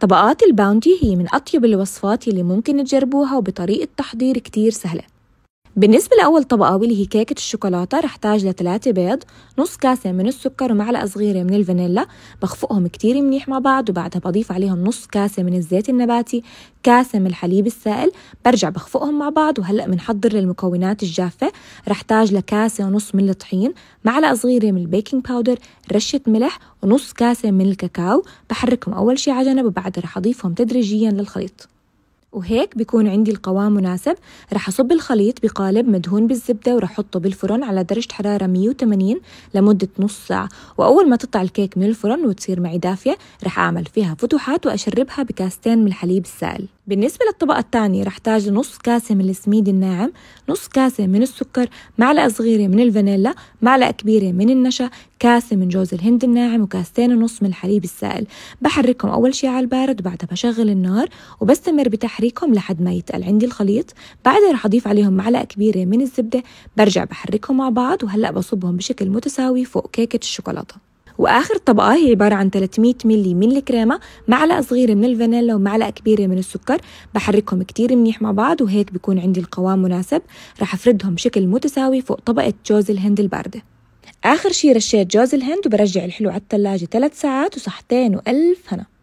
طبقات الباونتي هي من أطيب الوصفات اللي ممكن تجربوها وبطريقة تحضير كتير سهلة بالنسبة لأول طبقة واللي هي كيكة الشوكولاتة رح تحتاج لثلاثة بيض نص كاسة من السكر ومعلقة صغيرة من الفانيلا بخفقهم كتير منيح مع بعض وبعدها بضيف عليهم نص كاسة من الزيت النباتي كاسة من الحليب السائل برجع بخفقهم مع بعض وهلأ بنحضر للمكونات الجافة رح تحتاج لكاسة ونص من الطحين معلقة صغيرة من البيكنج باودر رشة ملح ونص كاسة من الكاكاو بحركهم أول شي على جنب وبعدها رح أضيفهم تدريجيا للخليط وهيك بيكون عندي القوام مناسب رح أصب الخليط بقالب مدهون بالزبدة ورح أحطه بالفرن على درجة حرارة 180 لمدة نص ساعة وأول ما تطلع الكيك من الفرن وتصير معي دافية رح أعمل فيها فتوحات وأشربها بكاستين من الحليب السائل بالنسبة للطبقة الثانية رح أحتاج نص كاسة من السميد الناعم نص كاسة من السكر معلقة صغيرة من الفانيلا معلقة كبيرة من النشا كاسة من جوز الهند الناعم وكاستين ونص من الحليب السائل بحركهم أول شي على البارد وبعدها بشغل النار وبستمر بتحريكهم لحد ما يتقل عندي الخليط بعدها رح أضيف عليهم معلقة كبيرة من الزبدة برجع بحركهم مع بعض وهلأ بصبهم بشكل متساوي فوق كيكة الشوكولاتة واخر طبقه هي عباره عن 300 ملي من الكريمه معلقه صغيره من الفانيلا ومعلقه كبيره من السكر بحركهم كتير منيح مع بعض وهيك بيكون عندي القوام مناسب رح افردهم بشكل متساوي فوق طبقه جوز الهند البارده آخر شي رشيت جوز الهند وبرجع الحلو على التلاجة ثلاث ساعات وصحتين وألف هنا